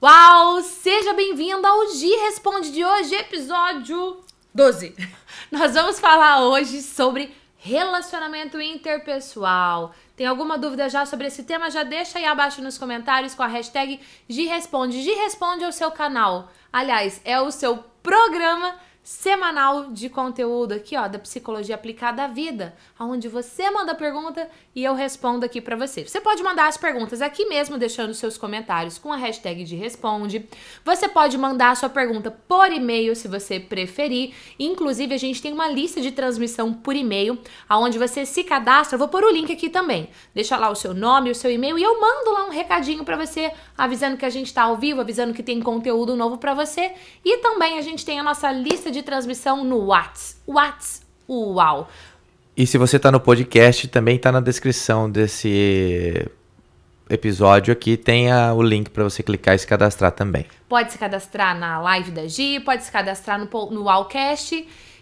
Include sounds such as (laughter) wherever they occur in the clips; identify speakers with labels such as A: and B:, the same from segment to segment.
A: Uau! Seja bem-vindo ao Gi Responde de hoje, episódio 12. Nós vamos falar hoje sobre relacionamento interpessoal. Tem alguma dúvida já sobre esse tema? Já deixa aí abaixo nos comentários com a hashtag Gi Responde. Gi Responde é o seu canal. Aliás, é o seu programa semanal de conteúdo aqui, ó, da psicologia aplicada à vida, onde você manda a pergunta e eu respondo aqui para você. Você pode mandar as perguntas aqui mesmo, deixando seus comentários com a hashtag de responde. Você pode mandar a sua pergunta por e-mail se você preferir. Inclusive, a gente tem uma lista de transmissão por e-mail, aonde você se cadastra. Eu vou pôr o link aqui também. Deixa lá o seu nome, o seu e-mail e eu mando lá um recadinho para você, avisando que a gente tá ao vivo, avisando que tem conteúdo novo para você. E também a gente tem a nossa lista de transmissão no Whats. Whats, uau. E se você está no podcast, também está na descrição desse episódio aqui tem a, o link para você clicar e se cadastrar também. Pode se cadastrar na live da Gi, pode se cadastrar no, no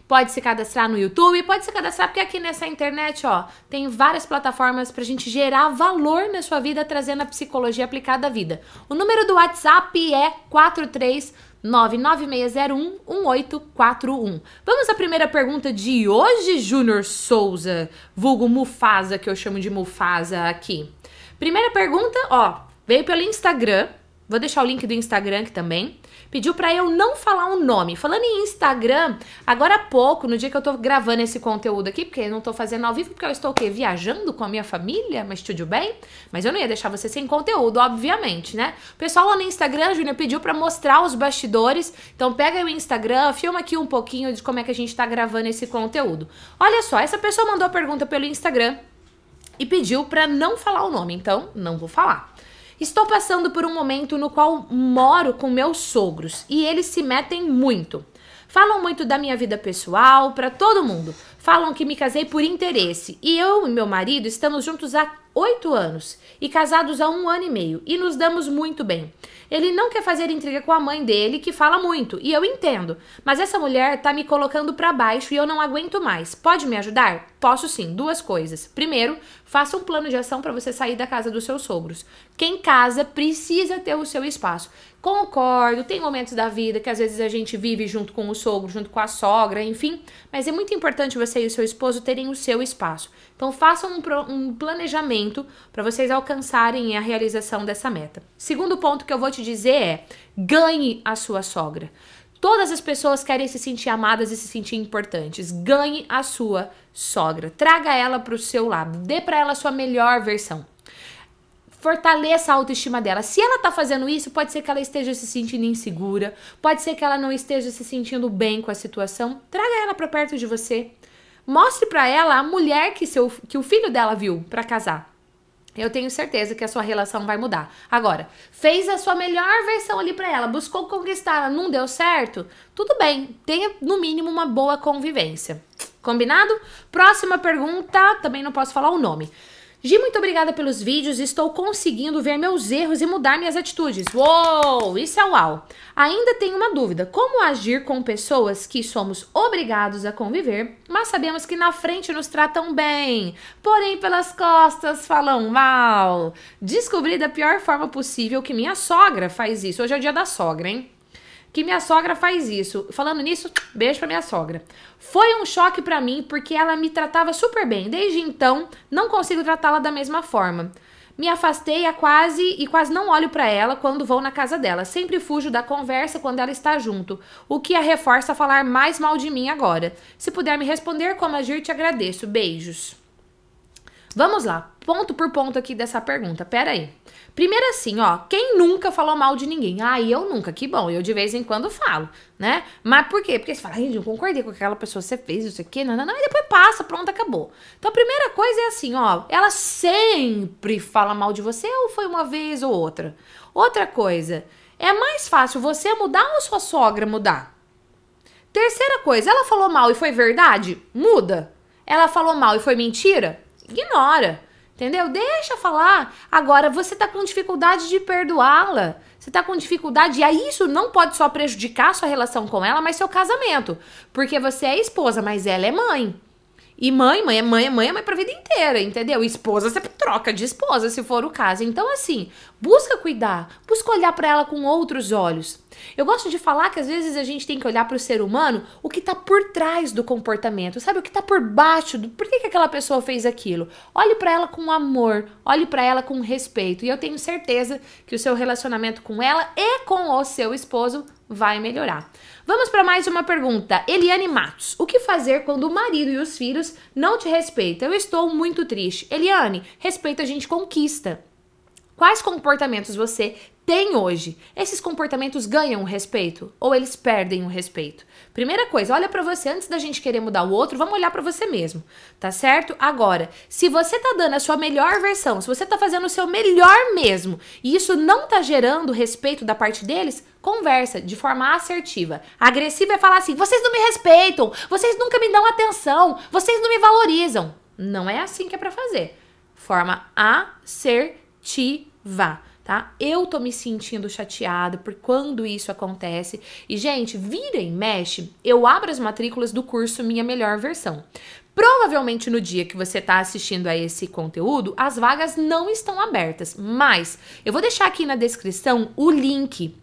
A: pode se cadastrar no YouTube, pode se cadastrar porque aqui nessa internet, ó, tem várias plataformas pra gente gerar valor na sua vida trazendo a psicologia aplicada à vida. O número do WhatsApp é 43 996011841. Vamos à primeira pergunta de hoje, Júnior Souza, vulgo Mufasa, que eu chamo de Mufasa aqui. Primeira pergunta, ó, veio pelo Instagram. Vou deixar o link do Instagram aqui também. Pediu para eu não falar um nome. Falando em Instagram, agora há pouco, no dia que eu tô gravando esse conteúdo aqui, porque eu não tô fazendo ao vivo, porque eu estou o quê? Viajando com a minha família, mas tudo bem? Mas eu não ia deixar você sem conteúdo, obviamente, né? O pessoal lá no Instagram, Júnior, pediu para mostrar os bastidores. Então pega aí o Instagram, filma aqui um pouquinho de como é que a gente tá gravando esse conteúdo. Olha só, essa pessoa mandou a pergunta pelo Instagram e pediu para não falar o nome, então não vou falar. Estou passando por um momento no qual moro com meus sogros e eles se metem muito. Falam muito da minha vida pessoal para todo mundo, falam que me casei por interesse. E eu e meu marido estamos juntos há oito anos e casados há um ano e meio e nos damos muito bem. Ele não quer fazer intriga com a mãe dele, que fala muito, e eu entendo, mas essa mulher tá me colocando para baixo e eu não aguento mais. Pode me ajudar? Posso sim, duas coisas. Primeiro, faça um plano de ação para você sair da casa dos seus sogros. Quem casa precisa ter o seu espaço. Concordo, tem momentos da vida que às vezes a gente vive junto com o sogro, junto com a sogra, enfim, mas é muito importante você você e o seu esposo terem o seu espaço. Então façam um, um planejamento para vocês alcançarem a realização dessa meta. Segundo ponto que eu vou te dizer é: ganhe a sua sogra. Todas as pessoas querem se sentir amadas e se sentir importantes. Ganhe a sua sogra. Traga ela para o seu lado. Dê para ela a sua melhor versão fortaleça a autoestima dela. Se ela tá fazendo isso, pode ser que ela esteja se sentindo insegura, pode ser que ela não esteja se sentindo bem com a situação. Traga ela para perto de você. Mostre para ela a mulher que, seu, que o filho dela viu para casar. Eu tenho certeza que a sua relação vai mudar. Agora, fez a sua melhor versão ali para ela, buscou conquistá-la, não deu certo? Tudo bem, tenha no mínimo uma boa convivência. Combinado? Próxima pergunta, também não posso falar o nome. Gi, muito obrigada pelos vídeos. Estou conseguindo ver meus erros e mudar minhas atitudes. Uou, isso é uau. Ainda tenho uma dúvida. Como agir com pessoas que somos obrigados a conviver, mas sabemos que na frente nos tratam bem, porém pelas costas falam mal? Descobri da pior forma possível que minha sogra faz isso. Hoje é o dia da sogra, hein? que minha sogra faz isso. Falando nisso, beijo pra minha sogra. Foi um choque para mim porque ela me tratava super bem. Desde então, não consigo tratá-la da mesma forma. Me afastei a quase e quase não olho para ela quando vou na casa dela. Sempre fujo da conversa quando ela está junto, o que a reforça a falar mais mal de mim agora. Se puder me responder como agir, te agradeço. Beijos. Vamos lá ponto por ponto aqui dessa pergunta. Pera aí. Primeiro assim, ó, quem nunca falou mal de ninguém? Ah, eu nunca, que bom, eu de vez em quando falo, né? Mas por quê? Porque você fala, eu concordei com aquela pessoa, você fez isso aqui, não, não, não, e depois passa, pronto, acabou. Então a primeira coisa é assim, ó, ela sempre fala mal de você ou foi uma vez ou outra? Outra coisa, é mais fácil você mudar ou sua sogra mudar? Terceira coisa, ela falou mal e foi verdade? Muda. Ela falou mal e foi mentira? Ignora. Entendeu? Deixa falar. Agora, você tá com dificuldade de perdoá-la. Você tá com dificuldade. E aí, isso não pode só prejudicar sua relação com ela, mas seu casamento. Porque você é esposa, mas ela é mãe. E mãe, mãe é mãe, é mãe é mãe pra vida inteira, entendeu? Esposa, você troca de esposa, se for o caso. Então, assim, busca cuidar, busca olhar para ela com outros olhos. Eu gosto de falar que às vezes a gente tem que olhar para o ser humano o que tá por trás do comportamento, sabe? O que tá por baixo do por que, que aquela pessoa fez aquilo. Olhe para ela com amor, olhe para ela com respeito. E eu tenho certeza que o seu relacionamento com ela e com o seu esposo vai melhorar. Vamos para mais uma pergunta. Eliane Matos, o que fazer quando o marido e os filhos não te respeitam? Eu estou muito triste. Eliane, respeito a gente conquista. Quais comportamentos você tem hoje? Esses comportamentos ganham o respeito ou eles perdem o respeito? Primeira coisa, olha para você antes da gente querer mudar o outro, vamos olhar para você mesmo, tá certo? Agora, se você tá dando a sua melhor versão, se você tá fazendo o seu melhor mesmo, e isso não tá gerando respeito da parte deles, conversa de forma assertiva. Agressiva é falar assim: "Vocês não me respeitam, vocês nunca me dão atenção, vocês não me valorizam". Não é assim que é para fazer. Forma assertiva tá? Eu tô me sentindo chateado por quando isso acontece. E, gente, vira e mexe, eu abro as matrículas do curso Minha Melhor Versão. Provavelmente no dia que você está assistindo a esse conteúdo, as vagas não estão abertas, mas eu vou deixar aqui na descrição o link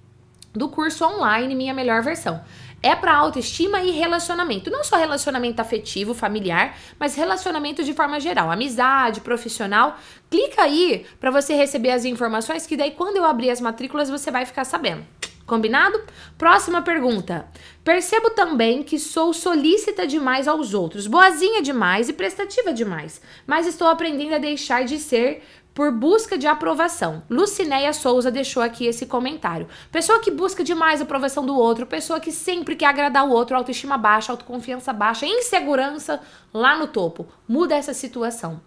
A: do curso online Minha Melhor Versão é para autoestima e relacionamento. Não só relacionamento afetivo, familiar, mas relacionamento de forma geral, amizade, profissional. Clica aí para você receber as informações que daí quando eu abrir as matrículas você vai ficar sabendo. Combinado? Próxima pergunta. Percebo também que sou solícita demais aos outros, boazinha demais e prestativa demais, mas estou aprendendo a deixar de ser por busca de aprovação. Lucinéia Souza deixou aqui esse comentário. Pessoa que busca demais a aprovação do outro, pessoa que sempre quer agradar o outro, autoestima baixa, autoconfiança baixa, insegurança lá no topo. Muda essa situação.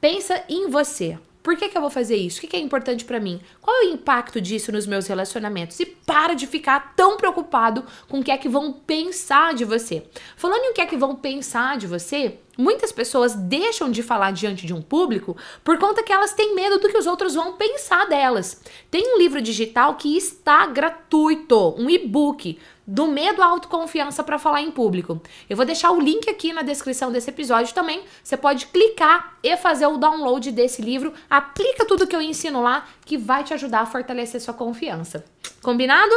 A: Pensa em você. Por que, que eu vou fazer isso? O que, que é importante para mim? Qual é o impacto disso nos meus relacionamentos? E para de ficar tão preocupado com o que é que vão pensar de você. Falando em o que é que vão pensar de você, Muitas pessoas deixam de falar diante de um público por conta que elas têm medo do que os outros vão pensar delas. Tem um livro digital que está gratuito, um e-book do medo à autoconfiança para falar em público. Eu vou deixar o link aqui na descrição desse episódio também. Você pode clicar e fazer o download desse livro. Aplica tudo que eu ensino lá que vai te ajudar a fortalecer sua confiança. Combinado?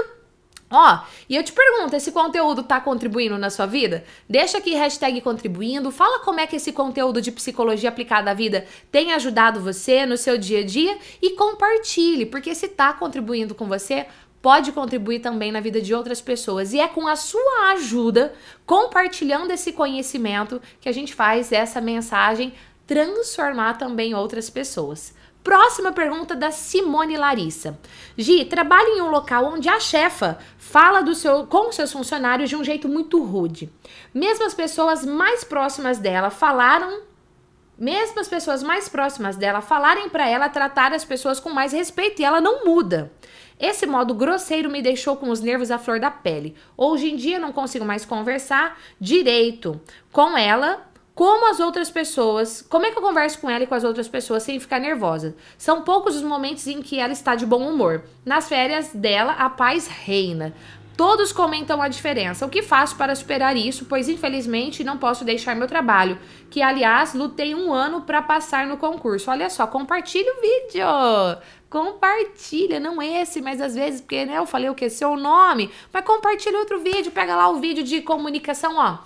A: Ó, e eu te pergunto, esse conteúdo tá contribuindo na sua vida? Deixa aqui hashtag contribuindo, fala como é que esse conteúdo de psicologia aplicada à vida tem ajudado você no seu dia a dia e compartilhe, porque se tá contribuindo com você, pode contribuir também na vida de outras pessoas. E é com a sua ajuda, compartilhando esse conhecimento, que a gente faz essa mensagem transformar também outras pessoas. Próxima pergunta da Simone Larissa. Gi, trabalho em um local onde a chefa fala do seu, com seus funcionários de um jeito muito rude. Mesmo as pessoas mais próximas dela falaram mesmo as pessoas mais próximas dela falarem para ela tratar as pessoas com mais respeito e ela não muda. Esse modo grosseiro me deixou com os nervos à flor da pele. Hoje em dia não consigo mais conversar direito com ela como as outras pessoas, como é que eu converso com ela e com as outras pessoas sem ficar nervosa? São poucos os momentos em que ela está de bom humor. Nas férias dela, a paz reina. Todos comentam a diferença. O que faço para superar isso? Pois infelizmente não posso deixar meu trabalho, que aliás lutei um ano para passar no concurso. Olha só, compartilha o vídeo compartilha, não esse, mas às vezes, porque né, eu falei o que? Seu nome, mas compartilha outro vídeo, pega lá o vídeo de comunicação, ó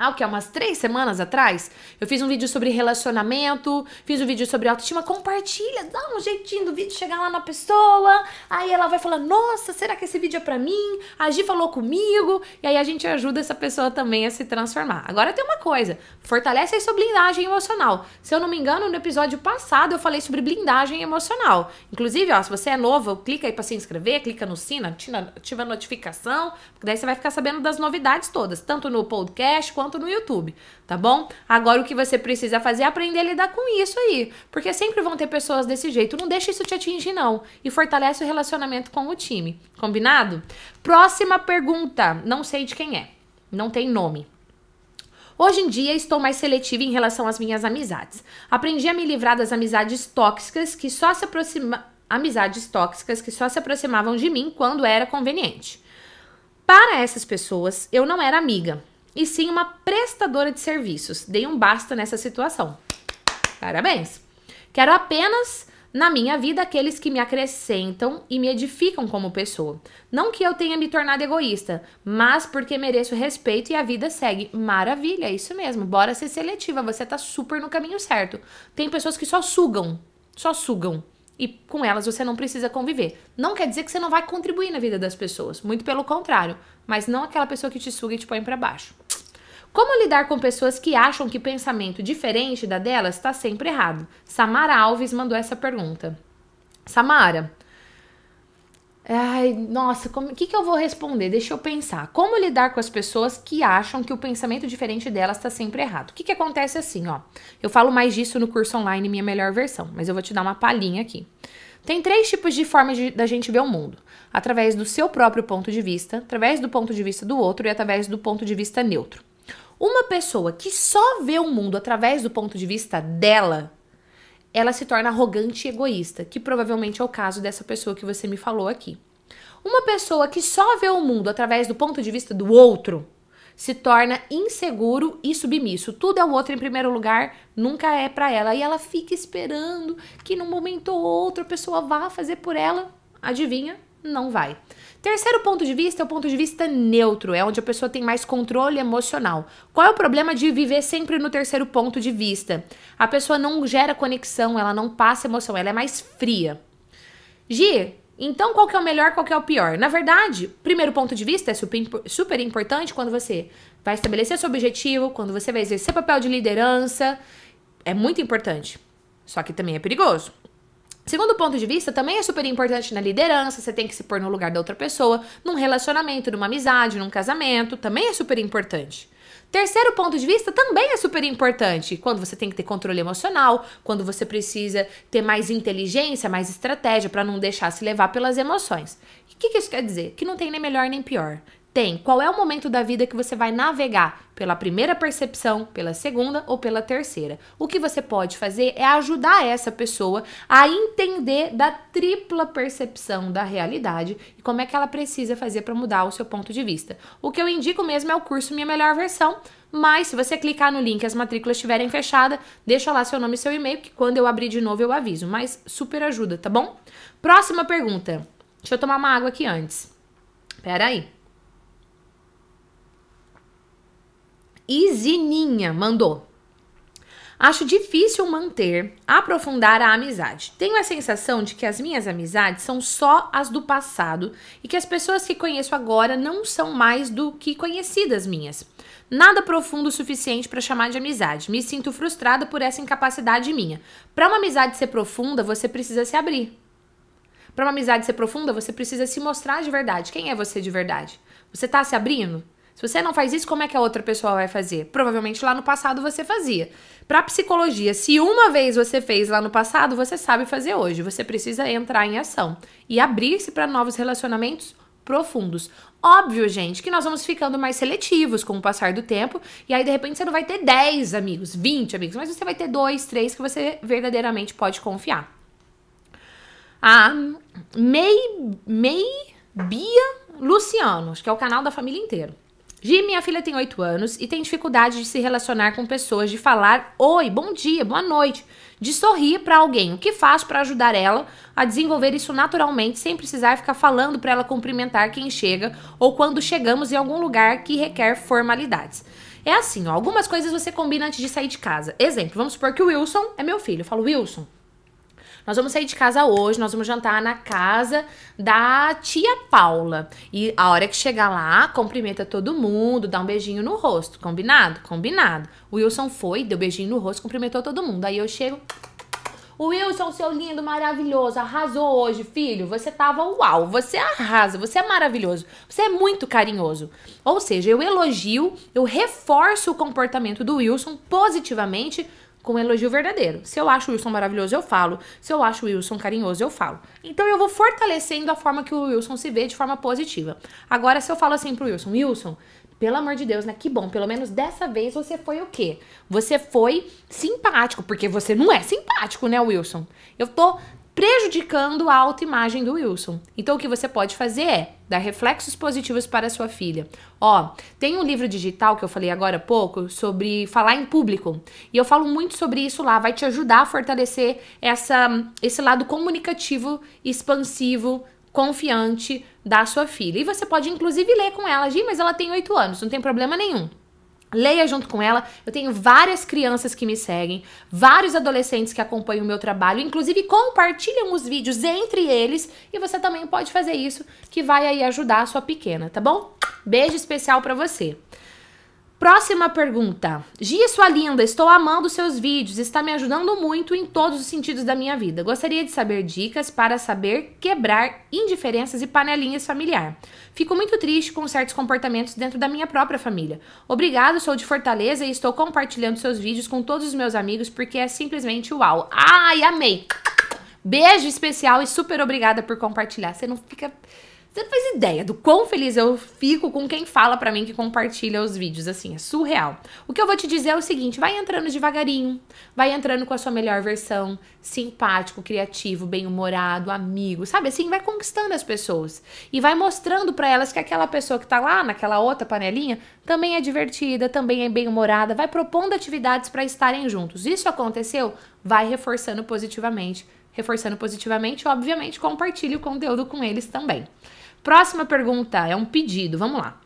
A: que ah, o que? Umas três semanas atrás, eu fiz um vídeo sobre relacionamento, fiz um vídeo sobre autoestima. Compartilha, dá um jeitinho do vídeo chegar lá na pessoa. Aí ela vai falar: Nossa, será que esse vídeo é pra mim? A Gi falou comigo. E aí a gente ajuda essa pessoa também a se transformar. Agora tem uma coisa: fortalece a sua blindagem emocional. Se eu não me engano, no episódio passado eu falei sobre blindagem emocional. Inclusive, ó, se você é novo, clica aí pra se inscrever, clica no sino, ativa a notificação, porque daí você vai ficar sabendo das novidades todas, tanto no podcast quanto quanto no YouTube, tá bom? Agora o que você precisa fazer é aprender a lidar com isso aí, porque sempre vão ter pessoas desse jeito. Não deixa isso te atingir não e fortalece o relacionamento com o time, combinado? Próxima pergunta, não sei de quem é, não tem nome. Hoje em dia estou mais seletiva em relação às minhas amizades. Aprendi a me livrar das amizades tóxicas que só se aproxima amizades tóxicas que só se aproximavam de mim quando era conveniente. Para essas pessoas, eu não era amiga, e sim uma prestadora de serviços. Dei um basta nessa situação. Parabéns! Quero apenas na minha vida aqueles que me acrescentam e me edificam como pessoa. Não que eu tenha me tornado egoísta, mas porque mereço respeito e a vida segue. Maravilha, é isso mesmo. Bora ser seletiva, você tá super no caminho certo. Tem pessoas que só sugam, só sugam. E com elas você não precisa conviver. Não quer dizer que você não vai contribuir na vida das pessoas, muito pelo contrário mas não aquela pessoa que te suga e te põe para baixo. Como lidar com pessoas que acham que pensamento diferente da delas está sempre errado? Samara Alves mandou essa pergunta. Samara, Ai, nossa, o que, que eu vou responder? Deixa eu pensar. Como lidar com as pessoas que acham que o pensamento diferente delas está sempre errado? O que, que acontece assim, ó? Eu falo mais disso no curso online Minha Melhor Versão, mas eu vou te dar uma palhinha aqui. Tem três tipos de formas de, da gente ver o mundo: através do seu próprio ponto de vista, através do ponto de vista do outro e através do ponto de vista neutro. Uma pessoa que só vê o mundo através do ponto de vista dela, ela se torna arrogante e egoísta, que provavelmente é o caso dessa pessoa que você me falou aqui. Uma pessoa que só vê o mundo através do ponto de vista do outro, se torna inseguro e submisso. Tudo é o outro em primeiro lugar, nunca é para ela. E ela fica esperando que num momento ou outro a pessoa vá fazer por ela. Adivinha? Não vai. Terceiro ponto de vista é o ponto de vista neutro, é onde a pessoa tem mais controle emocional. Qual é o problema de viver sempre no terceiro ponto de vista? A pessoa não gera conexão, ela não passa emoção, ela é mais fria. Gi, então, qual que é o melhor, qual que é o pior? Na verdade, primeiro ponto de vista é super, importante quando você vai estabelecer seu objetivo, quando você vai exercer papel de liderança. É muito importante. Só que também é perigoso. Segundo ponto de vista, também é super importante na liderança, você tem que se pôr no lugar da outra pessoa, num relacionamento, numa amizade, num casamento, também é super importante. Terceiro ponto de vista também é super importante quando você tem que ter controle emocional, quando você precisa ter mais inteligência, mais estratégia para não deixar se levar pelas emoções. O que, que isso quer dizer? Que não tem nem melhor nem pior. Tem. Qual é o momento da vida que você vai navegar? Pela primeira percepção, pela segunda ou pela terceira. O que você pode fazer é ajudar essa pessoa a entender da tripla percepção da realidade e como é que ela precisa fazer para mudar o seu ponto de vista. O que eu indico mesmo é o curso Minha Melhor Versão. Mas se você clicar no link e as matrículas estiverem fechadas, deixa lá seu nome e seu e-mail, que quando eu abrir de novo eu aviso. Mas super ajuda, tá bom? Próxima pergunta. Deixa eu tomar uma água aqui antes. Pera aí. Isininha mandou. Acho difícil manter, aprofundar a amizade. Tenho a sensação de que as minhas amizades são só as do passado e que as pessoas que conheço agora não são mais do que conhecidas minhas. Nada profundo o suficiente para chamar de amizade. Me sinto frustrada por essa incapacidade minha. Para uma amizade ser profunda, você precisa se abrir. Para uma amizade ser profunda, você precisa se mostrar de verdade. Quem é você de verdade? Você está se abrindo? Se você não faz isso, como é que a outra pessoa vai fazer? Provavelmente lá no passado você fazia. Para psicologia, se uma vez você fez lá no passado, você sabe fazer hoje. Você precisa entrar em ação e abrir-se para novos relacionamentos profundos. Óbvio, gente, que nós vamos ficando mais seletivos com o passar do tempo, e aí de repente você não vai ter 10 amigos, 20 amigos, mas você vai ter dois, três que você verdadeiramente pode confiar. A May, May Bia Luciano, acho que é o canal da família inteira. Gi, minha filha tem 8 anos e tem dificuldade de se relacionar com pessoas, de falar oi, bom dia, boa noite, de sorrir para alguém. O que faço para ajudar ela a desenvolver isso naturalmente, sem precisar ficar falando para ela cumprimentar quem chega ou quando chegamos em algum lugar que requer formalidades? É assim, ó, algumas coisas você combina antes de sair de casa. Exemplo, vamos supor que o Wilson é meu filho. Eu falo, Wilson, nós vamos sair de casa hoje, nós vamos jantar na casa da tia Paula. E a hora que chegar lá, cumprimenta todo mundo, dá um beijinho no rosto. Combinado? Combinado. O Wilson foi, deu beijinho no rosto, cumprimentou todo mundo. Aí eu chego. Wilson, seu lindo, maravilhoso, arrasou hoje, filho. Você tava uau, você arrasa, você é maravilhoso, você é muito carinhoso. Ou seja, eu elogio, eu reforço o comportamento do Wilson positivamente com um elogio verdadeiro. Se eu acho o Wilson maravilhoso, eu falo. Se eu acho o Wilson carinhoso, eu falo. Então eu vou fortalecendo a forma que o Wilson se vê de forma positiva. Agora, se eu falo assim pro Wilson, Wilson, pelo amor de Deus, né? Que bom, pelo menos dessa vez você foi o quê? Você foi simpático, porque você não é simpático, né, Wilson? Eu tô prejudicando a autoimagem do Wilson. Então o que você pode fazer é dar reflexos positivos para sua filha. Ó, tem um livro digital que eu falei agora há pouco sobre falar em público, e eu falo muito sobre isso lá, vai te ajudar a fortalecer essa esse lado comunicativo, expansivo, confiante da sua filha. E você pode inclusive ler com ela, Gi, mas ela tem 8 anos, não tem problema nenhum. Leia junto com ela. Eu tenho várias crianças que me seguem, vários adolescentes que acompanham o meu trabalho, inclusive compartilham os vídeos entre eles. E você também pode fazer isso, que vai aí ajudar a sua pequena, tá bom? Beijo especial para você. Próxima pergunta. Gia, sua linda, estou amando seus vídeos, está me ajudando muito em todos os sentidos da minha vida. Gostaria de saber dicas para saber quebrar indiferenças e panelinhas familiar. Fico muito triste com certos comportamentos dentro da minha própria família. Obrigado, sou de Fortaleza e estou compartilhando seus vídeos com todos os meus amigos porque é simplesmente uau. Ai, amei! Beijo especial e super obrigada por compartilhar. Você não fica você não faz ideia do quão feliz eu fico com quem fala para mim que compartilha os vídeos, assim, é surreal. O que eu vou te dizer é o seguinte, vai entrando devagarinho, vai entrando com a sua melhor versão, simpático, criativo, bem-humorado, amigo, sabe? Assim, vai conquistando as pessoas e vai mostrando para elas que aquela pessoa que tá lá naquela outra panelinha também é divertida, também é bem-humorada, vai propondo atividades para estarem juntos. Isso aconteceu, vai reforçando positivamente, reforçando positivamente, obviamente, compartilhe o conteúdo com eles também. Próxima pergunta é um pedido, vamos lá.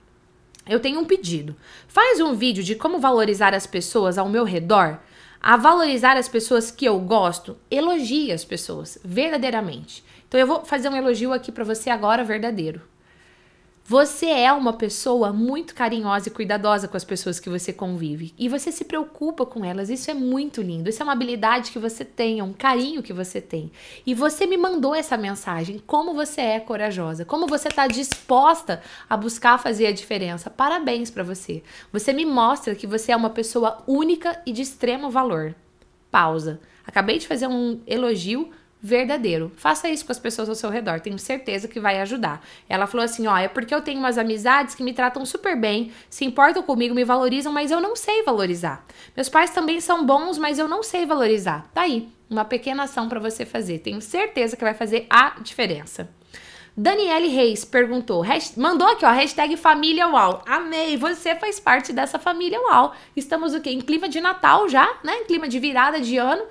A: Eu tenho um pedido. Faz um vídeo de como valorizar as pessoas ao meu redor, a valorizar as pessoas que eu gosto, elogie as pessoas verdadeiramente. Então eu vou fazer um elogio aqui para você agora verdadeiro. Você é uma pessoa muito carinhosa e cuidadosa com as pessoas que você convive e você se preocupa com elas. Isso é muito lindo. Isso é uma habilidade que você tem, é um carinho que você tem. E você me mandou essa mensagem: como você é corajosa, como você está disposta a buscar fazer a diferença. Parabéns para você. Você me mostra que você é uma pessoa única e de extremo valor. Pausa. Acabei de fazer um elogio verdadeiro. Faça isso com as pessoas ao seu redor, tenho certeza que vai ajudar. Ela falou assim: ó, é porque eu tenho umas amizades que me tratam super bem, se importam comigo, me valorizam, mas eu não sei valorizar. Meus pais também são bons, mas eu não sei valorizar. Tá aí, uma pequena ação para você fazer. Tenho certeza que vai fazer a diferença. Daniele Reis perguntou, mandou aqui, ó, hashtag família UAU. Amei, você faz parte dessa família UAU. Estamos o quê? Em clima de Natal já, né? Em clima de virada de ano.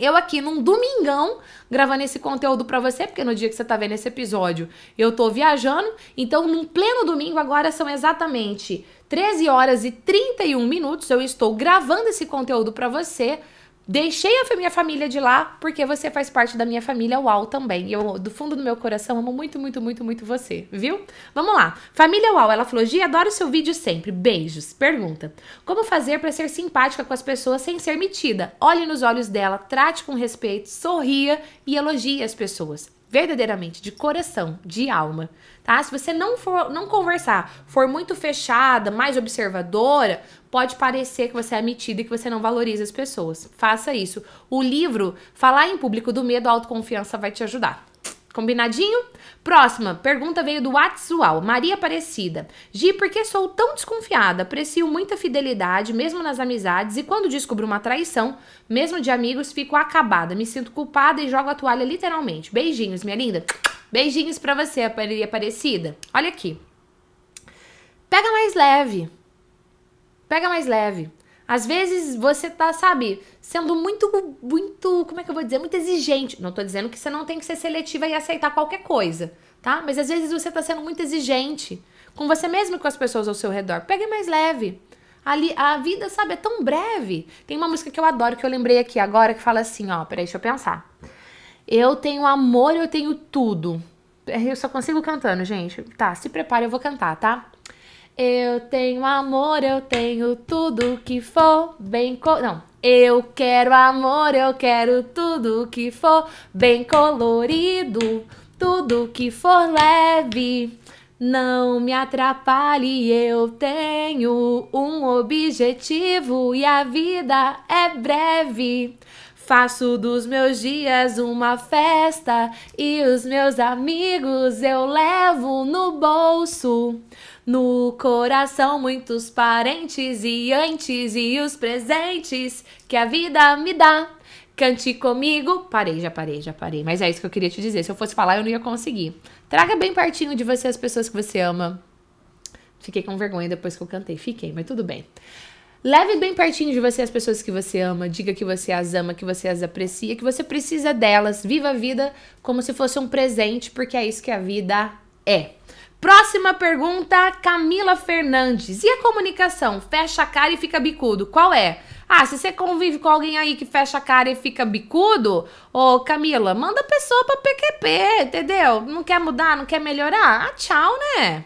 A: Eu aqui num domingão gravando esse conteúdo para você, porque no dia que você tá vendo esse episódio, eu tô viajando. Então, num pleno domingo, agora são exatamente 13 horas e 31 minutos, eu estou gravando esse conteúdo para você Deixei a minha família de lá porque você faz parte da minha família UAU também. E eu, do fundo do meu coração, amo muito, muito, muito, muito você, viu? Vamos lá. Família UAU, ela falou: Gia, adoro seu vídeo sempre. Beijos. Pergunta: Como fazer para ser simpática com as pessoas sem ser metida? Olhe nos olhos dela, trate com respeito, sorria e elogie as pessoas verdadeiramente, de coração, de alma, tá? Se você não for não conversar, for muito fechada, mais observadora, pode parecer que você é metida e que você não valoriza as pessoas. Faça isso. O livro Falar em Público do Medo à Autoconfiança vai te ajudar. Combinadinho? Próxima pergunta veio do WhatsApp, Maria Aparecida. Gi, por que sou tão desconfiada? Aprecio muita fidelidade, mesmo nas amizades, e quando descubro uma traição, mesmo de amigos, fico acabada, me sinto culpada e jogo a toalha literalmente. Beijinhos, minha linda. Beijinhos para você, Maria Aparecida. Olha aqui. Pega mais leve. Pega mais leve. Às vezes você tá, sabe, sendo muito, muito, como é que eu vou dizer, muito exigente. Não tô dizendo que você não tem que ser seletiva e aceitar qualquer coisa, tá? Mas às vezes você tá sendo muito exigente com você mesmo e com as pessoas ao seu redor. Pegue mais leve. Ali, a vida, sabe, é tão breve. Tem uma música que eu adoro, que eu lembrei aqui agora, que fala assim, ó, peraí, deixa eu pensar. Eu tenho amor, eu tenho tudo. É, eu só consigo cantando, gente. Tá, se prepare, eu vou cantar, tá? Eu tenho amor, eu tenho tudo que for bem co... Não. Eu quero amor, eu quero tudo que for bem colorido, tudo que for leve. Não me atrapalhe, eu tenho um objetivo e a vida é breve. Faço dos meus dias uma festa e os meus amigos eu levo no bolso. No coração, muitos parentes e antes e os presentes que a vida me dá. Cante comigo. Parei, já parei, já parei. Mas é isso que eu queria te dizer. Se eu fosse falar, eu não ia conseguir. Traga bem pertinho de você as pessoas que você ama. Fiquei com vergonha depois que eu cantei. Fiquei, mas tudo bem. Leve bem pertinho de você as pessoas que você ama, diga que você as ama, que você as aprecia, que você precisa delas. Viva a vida como se fosse um presente, porque é isso que a vida é. Próxima pergunta, Camila Fernandes. E a comunicação? Fecha a cara e fica bicudo. Qual é? Ah, se você convive com alguém aí que fecha a cara e fica bicudo, ô Camila, manda a pessoa pra PQP, entendeu? Não quer mudar, não quer melhorar? Ah, tchau, né?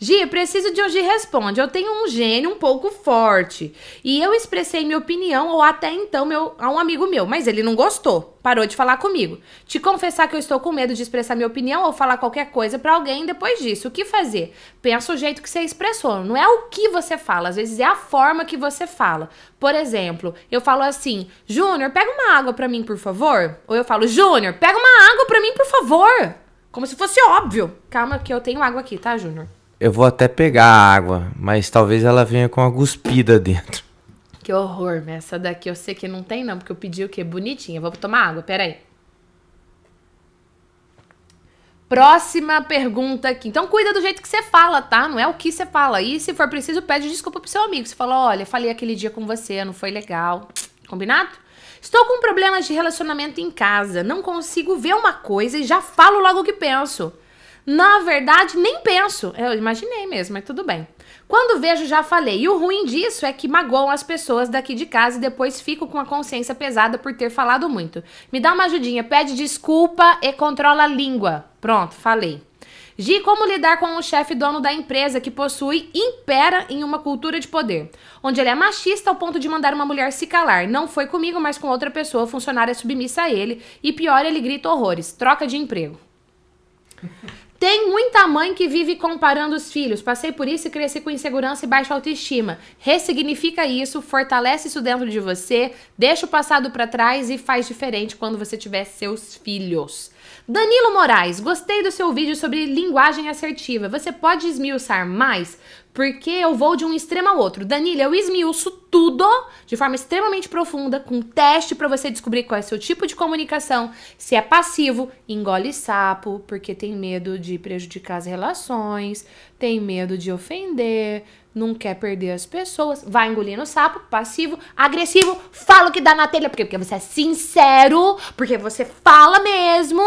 A: Gi, preciso de hoje responde. Eu tenho um gênio um pouco forte. E eu expressei minha opinião, ou até então, meu, a um amigo meu, mas ele não gostou. Parou de falar comigo. Te confessar que eu estou com medo de expressar minha opinião ou falar qualquer coisa para alguém depois disso. O que fazer? Pensa o jeito que você expressou. Não é o que você fala, às vezes é a forma que você fala. Por exemplo, eu falo assim: Júnior, pega uma água para mim, por favor. Ou eu falo: Júnior, pega uma água para mim, por favor. Como se fosse óbvio. Calma que eu tenho água aqui, tá, Júnior? eu vou até pegar a água, mas talvez ela venha com uma guspida dentro. Que horror, minha. Essa daqui eu sei que não tem, não, porque eu pedi o quê? Bonitinha. Vou tomar água, peraí. Próxima pergunta aqui. Então cuida do jeito que você fala, tá? Não é o que você fala. E se for preciso, pede desculpa pro seu amigo. Você falou, olha, falei aquele dia com você, não foi legal. Combinado? Estou com problemas de relacionamento em casa. Não consigo ver uma coisa e já falo logo o que penso. Na verdade, nem penso. Eu imaginei mesmo, mas tudo bem. Quando vejo, já falei. E o ruim disso é que magoam as pessoas daqui de casa e depois fico com a consciência pesada por ter falado muito. Me dá uma ajudinha, pede desculpa e controla a língua. Pronto, falei. Gi, como lidar com um chefe dono da empresa que possui impera em uma cultura de poder, onde ele é machista ao ponto de mandar uma mulher se calar. Não foi comigo, mas com outra pessoa, funcionária submissa a ele, e pior, ele grita horrores. Troca de emprego. Tem muita mãe que vive comparando os filhos. Passei por isso e cresci com insegurança e baixa autoestima. Ressignifica isso, fortalece isso dentro de você, deixa o passado para trás e faz diferente quando você tiver seus filhos. Danilo Moraes, gostei do seu vídeo sobre linguagem assertiva. Você pode esmiuçar mais? porque eu vou de um extremo ao outro. Danilha, eu esmiuço tudo de forma extremamente profunda, com teste para você descobrir qual é seu tipo de comunicação, se é passivo, engole sapo, porque tem medo de prejudicar as relações, tem medo de ofender, não quer perder as pessoas, vai engolindo sapo, passivo, agressivo, fala o que dá na telha, porque, porque você é sincero, porque você fala mesmo,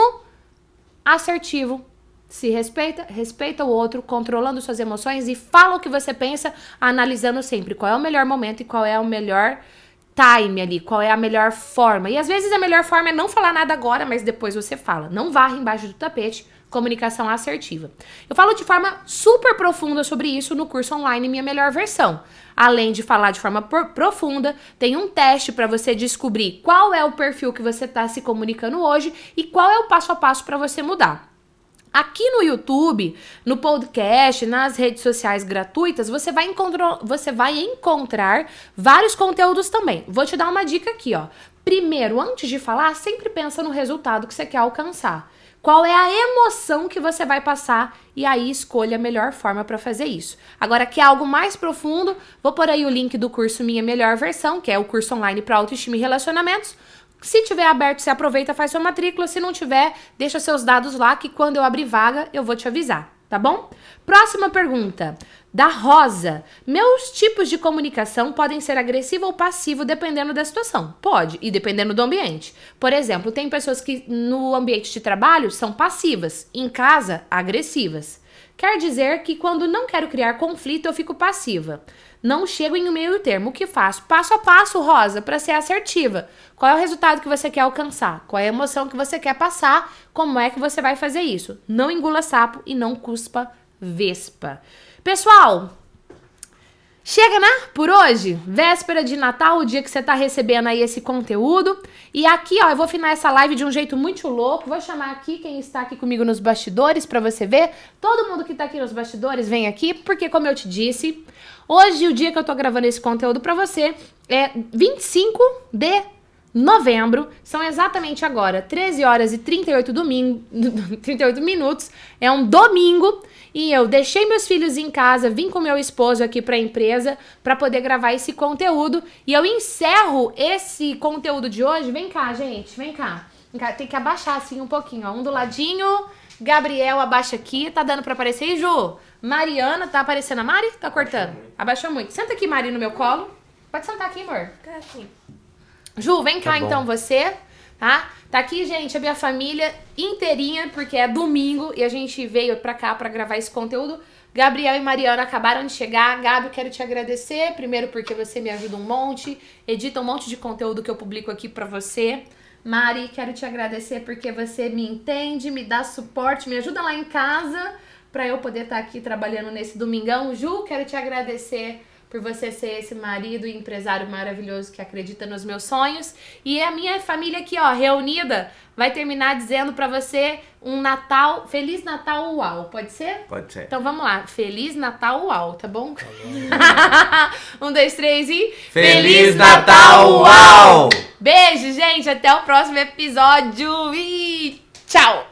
A: assertivo, se respeita, respeita o outro, controlando suas emoções e fala o que você pensa, analisando sempre qual é o melhor momento e qual é o melhor time ali, qual é a melhor forma. E às vezes a melhor forma é não falar nada agora, mas depois você fala. Não varre embaixo do tapete, comunicação assertiva. Eu falo de forma super profunda sobre isso no curso online Minha Melhor Versão. Além de falar de forma profunda, tem um teste para você descobrir qual é o perfil que você está se comunicando hoje e qual é o passo a passo para você mudar. Aqui no YouTube, no podcast, nas redes sociais gratuitas, você vai, você vai encontrar vários conteúdos também. Vou te dar uma dica aqui, ó. Primeiro, antes de falar, sempre pensa no resultado que você quer alcançar. Qual é a emoção que você vai passar e aí escolha a melhor forma para fazer isso. Agora, que é algo mais profundo? Vou pôr aí o link do curso Minha Melhor Versão, que é o curso online para autoestima e relacionamentos. Se tiver aberto, você aproveita, faz sua matrícula. Se não tiver, deixa seus dados lá que quando eu abrir vaga, eu vou te avisar, tá bom? Próxima pergunta, da Rosa. Meus tipos de comunicação podem ser agressivo ou passivo dependendo da situação. Pode, e dependendo do ambiente. Por exemplo, tem pessoas que no ambiente de trabalho são passivas, em casa, agressivas. Quer dizer que quando não quero criar conflito, eu fico passiva. Não chego em um meio termo. O que faço? Passo a passo, Rosa, para ser assertiva. Qual é o resultado que você quer alcançar? Qual é a emoção que você quer passar? Como é que você vai fazer isso? Não engula sapo e não cuspa vespa. Pessoal, Chega, né? Por hoje, véspera de Natal, o dia que você tá recebendo aí esse conteúdo. E aqui, ó, eu vou finalizar essa live de um jeito muito louco. Vou chamar aqui quem está aqui comigo nos bastidores para você ver. Todo mundo que tá aqui nos bastidores vem aqui, porque como eu te disse, hoje o dia que eu tô gravando esse conteúdo para você é 25 de novembro, são exatamente agora 13 horas e 38, domingo, 38 (laughs) minutos. É um domingo. E eu deixei meus filhos em casa, vim com meu esposo aqui para a empresa para poder gravar esse conteúdo. E eu encerro esse conteúdo de hoje. Vem cá, gente, vem cá. Vem cá. Tem que abaixar assim um pouquinho, ó. Um do ladinho. Gabriel abaixa aqui, tá dando para aparecer. E Ju, Mariana, tá aparecendo a Mari? Tá cortando? Abaixou muito. Senta aqui, Mari, no meu colo. Pode sentar aqui, amor. Fica tá, assim. Ju, vem tá cá tá então você tá? Tá aqui, gente, a minha família inteirinha, porque é domingo e a gente veio pra cá pra gravar esse conteúdo. Gabriel e Mariana acabaram de chegar. Gabi, quero te agradecer, primeiro porque você me ajuda um monte, edita um monte de conteúdo que eu publico aqui pra você. Mari, quero te agradecer porque você me entende, me dá suporte, me ajuda lá em casa para eu poder estar tá aqui trabalhando nesse domingão. Ju, quero te agradecer por você ser esse marido e empresário maravilhoso que acredita nos meus sonhos. E é a minha família aqui, ó, reunida, vai terminar dizendo para você um Natal, Feliz Natal Uau, pode ser? Pode ser. Então vamos lá, Feliz Natal Uau, tá bom? Tá bom. (laughs) um, dois, três e... Feliz, Feliz Natal Uau! Beijo, gente, até o próximo episódio e tchau!